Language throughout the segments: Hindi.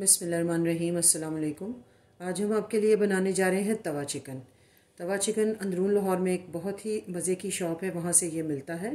बिसमीम अल्लाम आज हम आपके लिए बनाने जा रहे हैं तवा चिकन तवा चिकन अंदरून लाहौर में एक बहुत ही मज़े की शॉप है वहाँ से ये मिलता है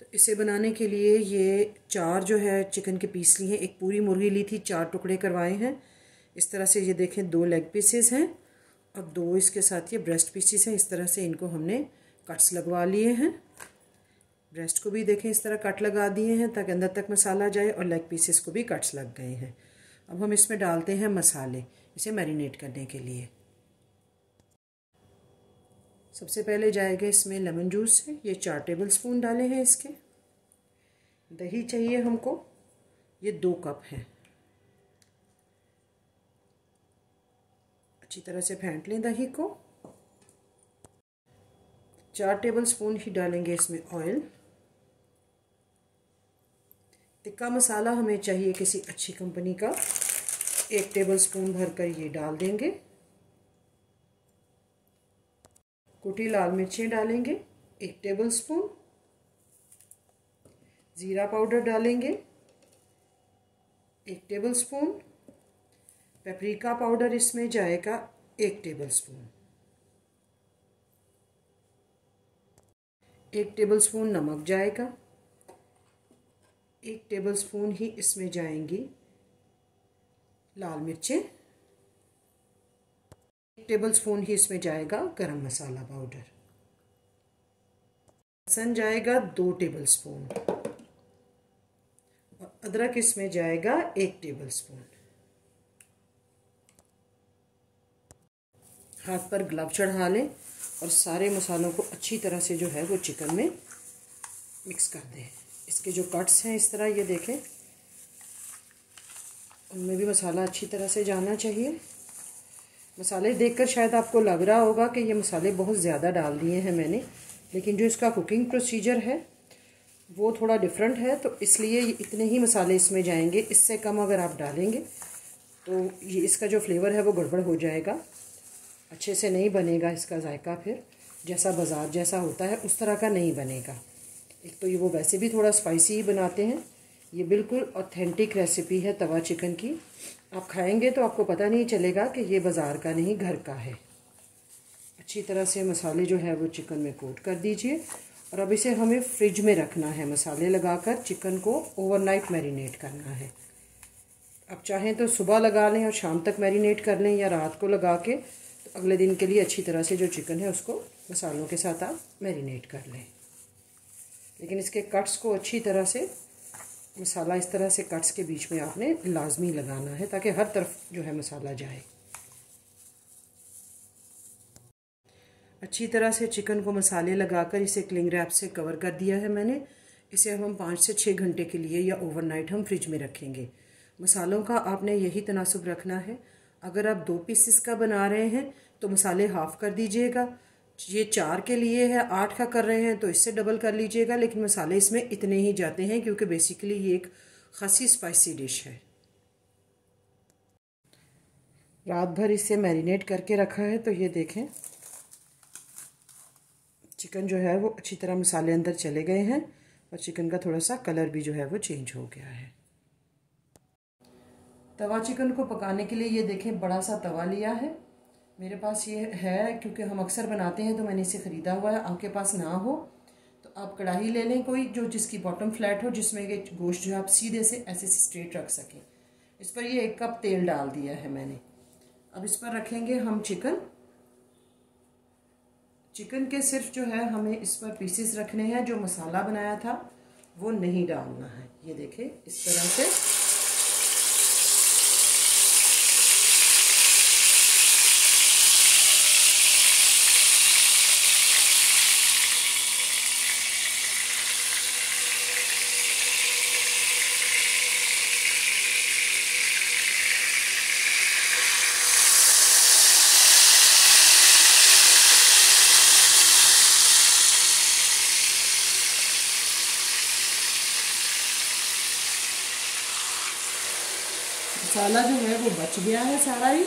तो इसे बनाने के लिए ये चार जो है चिकन के पीस लिए हैं एक पूरी मुर्गी ली थी चार टुकड़े करवाए हैं इस तरह से ये देखें दो लेग पीसेस हैं और दो इसके साथ ये ब्रेस्ट पीसीस हैं इस तरह से इनको हमने कट्स लगवा लिए हैं ब्रेस्ट को भी देखें इस तरह कट लगा दिए हैं ताकि अंदर तक मसाला जाए और लेग पीसेस को भी कट्स लग गए हैं अब हम इसमें डालते हैं मसाले इसे मैरिनेट करने के लिए सबसे पहले जाएगा इसमें लेमन जूस है ये चार टेबल स्पून डाले हैं इसके दही चाहिए हमको ये दो कप हैं अच्छी तरह से फेंट लें दही को चार टेबल स्पून ही डालेंगे इसमें ऑयल टिक्का मसाला हमें चाहिए किसी अच्छी कंपनी का एक टेबलस्पून भरकर ये डाल देंगे कुटी लाल मिर्चें डालेंगे एक टेबलस्पून ज़ीरा पाउडर डालेंगे एक टेबलस्पून पेपरिका पाउडर इसमें जाएगा एक टेबलस्पून एक टेबलस्पून नमक जाएगा एक टेबलस्पून ही इसमें जाएंगी लाल मिर्चें एक टेबल स्पून ही इसमें जाएगा गरम मसाला पाउडर लहसन जाएगा दो टेबल स्पून और अदरक इसमें जाएगा एक टेबल स्पून हाथ पर ग्लव चढ़ा लें और सारे मसालों को अच्छी तरह से जो है वो चिकन में मिक्स कर दें इसके जो कट्स हैं इस तरह ये देखें उनमें भी मसाला अच्छी तरह से जाना चाहिए मसाले देखकर शायद आपको लग रहा होगा कि ये मसाले बहुत ज़्यादा डाल दिए हैं मैंने लेकिन जो इसका कुकिंग प्रोसीजर है वो थोड़ा डिफरेंट है तो इसलिए इतने ही मसाले इसमें जाएंगे इससे कम अगर आप डालेंगे तो ये इसका जो फ्लेवर है वो गड़बड़ हो जाएगा अच्छे से नहीं बनेगा इसका जायका फिर जैसा बाज़ार जैसा होता है उस तरह का नहीं बनेगा एक तो ये वो वैसे भी थोड़ा स्पाइसी ही बनाते हैं ये बिल्कुल ऑथेंटिक रेसिपी है तवा चिकन की आप खाएंगे तो आपको पता नहीं चलेगा कि ये बाज़ार का नहीं घर का है अच्छी तरह से मसाले जो है वो चिकन में कोट कर दीजिए और अब इसे हमें फ्रिज में रखना है मसाले लगाकर चिकन को ओवरनाइट मैरिनेट करना है आप चाहें तो सुबह लगा लें और शाम तक मैरिनेट कर लें या रात को लगा के तो अगले दिन के लिए अच्छी तरह से जो चिकन है उसको मसालों के साथ आप मैरिनेट कर लें लेकिन इसके कट्स को अच्छी तरह से मसाला इस तरह से कट्स के बीच में आपने लाजमी लगाना है ताकि हर तरफ जो है मसाला जाए अच्छी तरह से चिकन को मसाले लगाकर इसे क्लिंग रैप से कवर कर दिया है मैंने इसे हम पाँच से छः घंटे के लिए या ओवरनाइट हम फ्रिज में रखेंगे मसालों का आपने यही तनासब रखना है अगर आप दो पीसेस का बना रहे हैं तो मसाले हाफ़ कर दीजिएगा ये चार के लिए है आठ का कर रहे हैं तो इससे डबल कर लीजिएगा लेकिन मसाले इसमें इतने ही जाते हैं क्योंकि बेसिकली ये एक खासी स्पाइसी डिश है रात भर इसे मैरिनेट करके रखा है तो ये देखें चिकन जो है वो अच्छी तरह मसाले अंदर चले गए हैं और चिकन का थोड़ा सा कलर भी जो है वो चेंज हो गया है तवा चिकन को पकाने के लिए ये देखें बड़ा सा तवा लिया है मेरे पास ये है क्योंकि हम अक्सर बनाते हैं तो मैंने इसे ख़रीदा हुआ है आपके पास ना हो तो आप कढ़ाई ले लें कोई जो जिसकी बॉटम फ्लैट हो जिसमें कि गोश्त जो है आप सीधे से ऐसे स्ट्रेट रख सकें इस पर ये एक कप तेल डाल दिया है मैंने अब इस पर रखेंगे हम चिकन चिकन के सिर्फ जो है हमें इस पर पीसेस रखने हैं जो मसाला बनाया था वो नहीं डालना है ये देखें इस तरह से मसाला जो है वो बच गया है सारा ही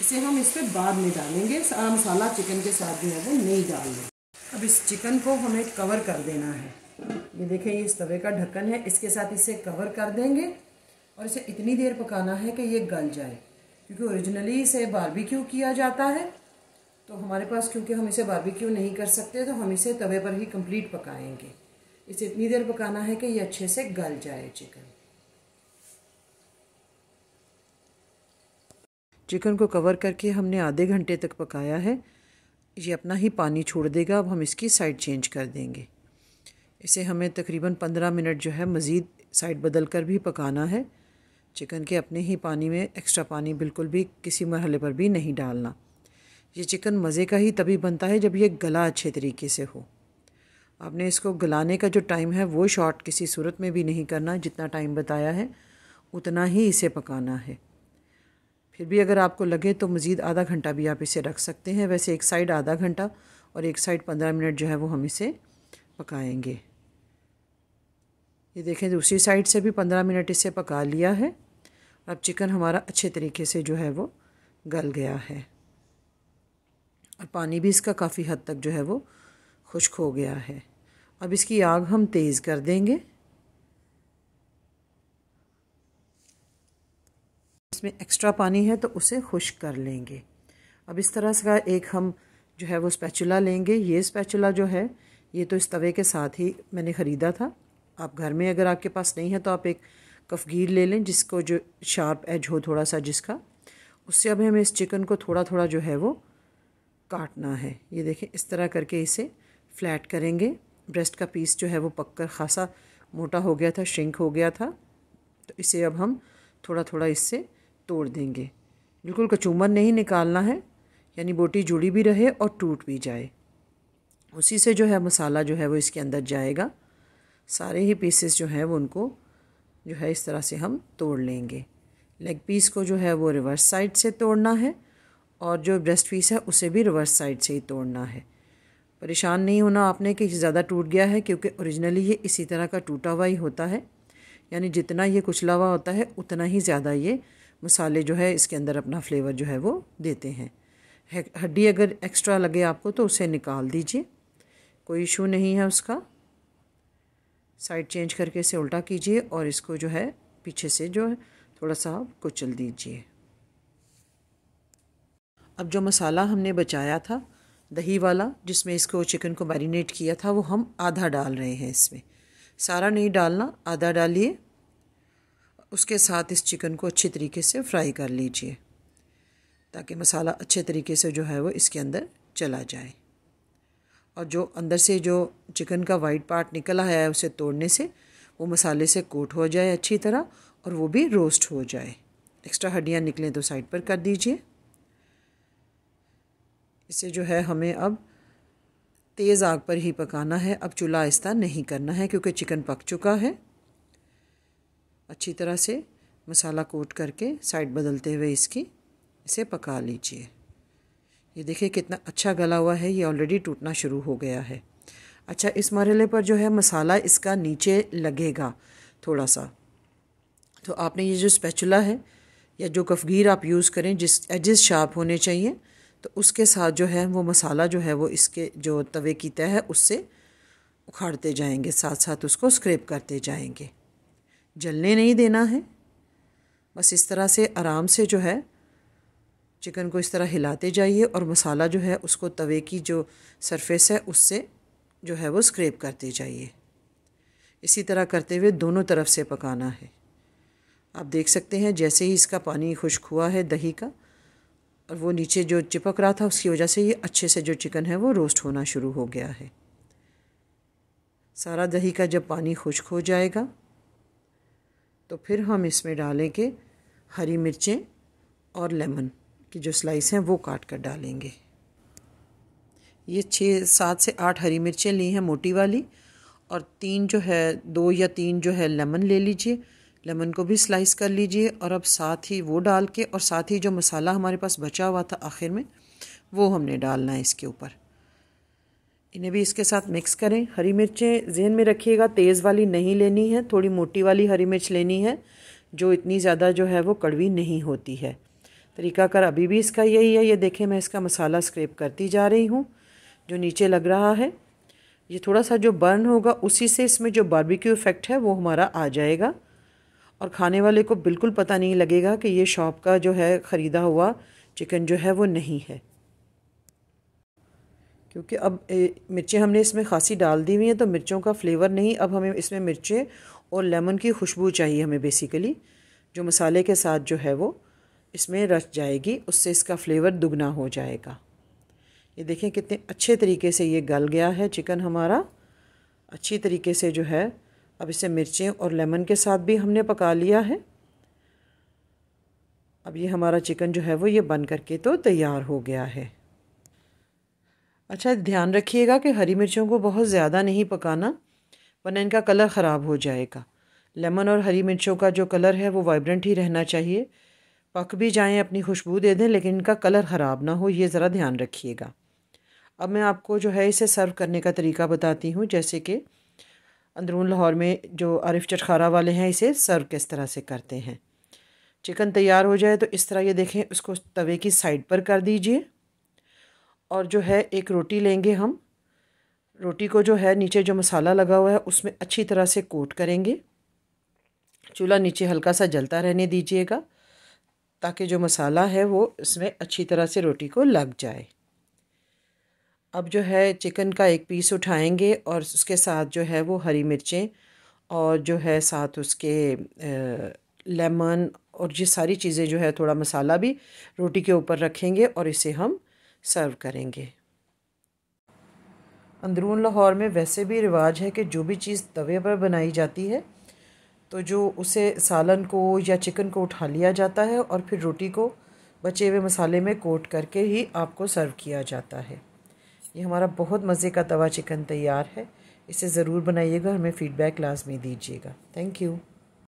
इसे हम इस पर बाद में डालेंगे सारा मसाला चिकन के साथ जो है वो नहीं डालेंगे अब इस चिकन को हमें कवर कर देना है ये देखें ये इस तवे का ढक्कन है इसके साथ इसे कवर कर देंगे और इसे इतनी देर पकाना है कि ये गल जाए क्योंकि ओरिजिनली इसे बारबेक्यू किया जाता है तो हमारे पास क्योंकि हम इसे बारबेक्यू नहीं कर सकते तो हम इसे तवे पर ही कंप्लीट पकाएंगे इसे इतनी देर पकाना है कि ये अच्छे से गल जाए चिकन चिकन को कवर करके हमने आधे घंटे तक पकाया है ये अपना ही पानी छोड़ देगा अब हम इसकी साइड चेंज कर देंगे इसे हमें तकरीबन पंद्रह मिनट जो है मज़ीद साइड बदल कर भी पकाना है चिकन के अपने ही पानी में एक्स्ट्रा पानी बिल्कुल भी किसी मरहले पर भी नहीं डालना ये चिकन मज़े का ही तभी बनता है जब ये गला अच्छे तरीके से हो आपने इसको गलाने का जो टाइम है वो शॉर्ट किसी सूरत में भी नहीं करना जितना टाइम बताया है उतना ही इसे पकाना है फिर भी अगर आपको लगे तो मज़ीद आधा घंटा भी आप इसे रख सकते हैं वैसे एक साइड आधा घंटा और एक साइड पंद्रह मिनट जो है वो हम इसे पकाएंगे ये देखें दूसरी साइड से भी पंद्रह मिनट इसे पका लिया है अब चिकन हमारा अच्छे तरीके से जो है वो गल गया है और पानी भी इसका काफ़ी हद तक जो है वो खुश्क हो गया है अब इसकी आग हम तेज़ कर देंगे इसमें एक्स्ट्रा पानी है तो उसे खुश्क कर लेंगे अब इस तरह का एक हम जो है वो स्पैचुला लेंगे ये स्पैचुला जो है ये तो इस तवे के साथ ही मैंने ख़रीदा था आप घर में अगर आपके पास नहीं है तो आप एक कफगीर ले लें जिसको जो शार्प एज हो थोड़ा सा जिसका उससे अब हमें इस चिकन को थोड़ा थोड़ा जो है वो काटना है ये देखें इस तरह करके इसे फ्लैट करेंगे ब्रेस्ट का पीस जो है वो पककर खासा मोटा हो गया था श्रिंक हो गया था तो इसे अब हम थोड़ा थोड़ा इससे तोड़ देंगे बिल्कुल कचूमर नहीं निकालना है यानी बोटी जुड़ी भी रहे और टूट भी जाए उसी से जो है मसाला जो है वो इसके अंदर जाएगा सारे ही पीसेस जो हैं वो उनको जो है इस तरह से हम तोड़ लेंगे लेग पीस को जो है वो रिवर्स साइड से तोड़ना है और जो ब्रेस्ट पीस है उसे भी रिवर्स साइड से ही तोड़ना है परेशान नहीं होना आपने कि ज़्यादा टूट गया है क्योंकि ओरिजिनली ये इसी तरह का टूटा हुआ ही होता है यानी जितना ये कुचला हुआ होता है उतना ही ज़्यादा ये मसाले जो है इसके अंदर अपना फ्लेवर जो है वो देते हैं हड्डी अगर एक्स्ट्रा लगे आपको तो उसे निकाल दीजिए कोई इशू नहीं है उसका साइड चेंज करके इसे उल्टा कीजिए और इसको जो है पीछे से जो है थोड़ा सा आप कुचल दीजिए अब जो मसाला हमने बचाया था दही वाला जिसमें इसको चिकन को मैरिनेट किया था वो हम आधा डाल रहे हैं इसमें सारा नहीं डालना आधा डालिए उसके साथ इस चिकन को अच्छी तरीके से फ्राई कर लीजिए ताकि मसाला अच्छे तरीके से जो है वो इसके अंदर चला जाए और जो अंदर से जो चिकन का वाइट पार्ट निकला है उसे तोड़ने से वो मसाले से कोट हो जाए अच्छी तरह और वो भी रोस्ट हो जाए एक्स्ट्रा हड्डियाँ निकलें तो साइड पर कर दीजिए इसे जो है हमें अब तेज़ आग पर ही पकाना है अब चूल्हा आहिस्ता नहीं करना है क्योंकि चिकन पक चुका है अच्छी तरह से मसाला कोट करके साइड बदलते हुए इसकी इसे पका लीजिए ये देखिए कितना अच्छा गला हुआ है ये ऑलरेडी टूटना शुरू हो गया है अच्छा इस मरहले पर जो है मसाला इसका नीचे लगेगा थोड़ा सा तो आपने ये जो स्पैचुला है या जो कफगीर आप यूज़ करें जिस एजिस शार्प होने चाहिए तो उसके साथ जो है वो मसाला जो है वो इसके जो तवे की तय है उससे उखाड़ते जाएंगे साथ साथ उसको स्क्रेप करते जाएंगे जलने नहीं देना है बस इस तरह से आराम से जो है चिकन को इस तरह हिलाते जाइए और मसाला जो है उसको तवे की जो सरफेस है उससे जो है वो स्क्रेप करते जाइए इसी तरह करते हुए दोनों तरफ से पकाना है आप देख सकते हैं जैसे ही इसका पानी खुश्क हुआ है दही का और वो नीचे जो चिपक रहा था उसकी वजह से ये अच्छे से जो चिकन है वो रोस्ट होना शुरू हो गया है सारा दही का जब पानी खुश्क हो जाएगा तो फिर हम इसमें डालेंगे हरी मिर्चें और लेमन की जो स्लाइस हैं वो काट कर डालेंगे ये छः सात से आठ हरी मिर्चें ली हैं मोटी वाली और तीन जो है दो या तीन जो है लेमन ले लीजिए लेमन को भी स्लाइस कर लीजिए और अब साथ ही वो डाल के और साथ ही जो मसाला हमारे पास बचा हुआ था आखिर में वो हमने डालना है इसके ऊपर इन्हें भी इसके साथ मिक्स करें हरी मिर्चें जहन में रखिएगा तेज़ वाली नहीं लेनी है थोड़ी मोटी वाली हरी मिर्च लेनी है जो इतनी ज़्यादा जो है वो कड़वी नहीं होती है तरीकाकार अभी भी इसका यही है ये देखें मैं इसका मसाला स्क्रेप करती जा रही हूँ जो नीचे लग रहा है ये थोड़ा सा जो बर्न होगा उसी से इसमें जो बारबेक्यू इफ़ेक्ट है वो हमारा आ जाएगा और खाने वाले को बिल्कुल पता नहीं लगेगा कि ये शॉप का जो है ख़रीदा हुआ चिकन जो है वो नहीं है क्योंकि अब मिर्चें हमने इसमें खासी डाल दी हुई हैं तो मिर्चों का फ्लेवर नहीं अब हमें इसमें मिर्चें और लेमन की खुशबू चाहिए हमें बेसिकली जो मसाले के साथ जो है वो इसमें रच जाएगी उससे इसका फ्लेवर दुगना हो जाएगा ये देखें कितने अच्छे तरीके से ये गल गया है चिकन हमारा अच्छी तरीके से जो है अब इसे मिर्चें और लेमन के साथ भी हमने पका लिया है अब ये हमारा चिकन जो है वो ये बन करके तो तैयार हो गया है अच्छा ध्यान रखिएगा कि हरी मिर्चों को बहुत ज़्यादा नहीं पकाना वरना इनका कलर ख़राब हो जाएगा लेमन और हरी मिर्चों का जो कलर है वो वाइब्रेंट ही रहना चाहिए पक भी जाएं अपनी खुशबू दे दें लेकिन इनका कलर ख़राब ना हो ये ज़रा ध्यान रखिएगा अब मैं आपको जो है इसे सर्व करने का तरीका बताती हूँ जैसे कि अंदरून लाहौर में जो आरिफ चटखारा वाले हैं इसे सर्व किस तरह से करते हैं चिकन तैयार हो जाए तो इस तरह ये देखें उसको तवे की साइड पर कर दीजिए और जो है एक रोटी लेंगे हम रोटी को जो है नीचे जो मसाला लगा हुआ है उसमें अच्छी तरह से कोट करेंगे चूल्हा नीचे हल्का सा जलता रहने दीजिएगा ताकि जो मसाला है वो इसमें अच्छी तरह से रोटी को लग जाए अब जो है चिकन का एक पीस उठाएंगे और उसके साथ जो है वो हरी मिर्चें और जो है साथ उसके लेमन और ये सारी चीज़ें जो है थोड़ा मसाला भी रोटी के ऊपर रखेंगे और इसे हम सर्व करेंगे अंदरून लाहौर में वैसे भी रिवाज है कि जो भी चीज़ तवे पर बनाई जाती है तो जो उसे सालन को या चिकन को उठा लिया जाता है और फिर रोटी को बचे हुए मसाले में कोट करके ही आपको सर्व किया जाता है ये हमारा बहुत मज़े का तवा चिकन तैयार है इसे ज़रूर बनाइएगा हमें फ़ीडबैक लाजमी दीजिएगा थैंक यू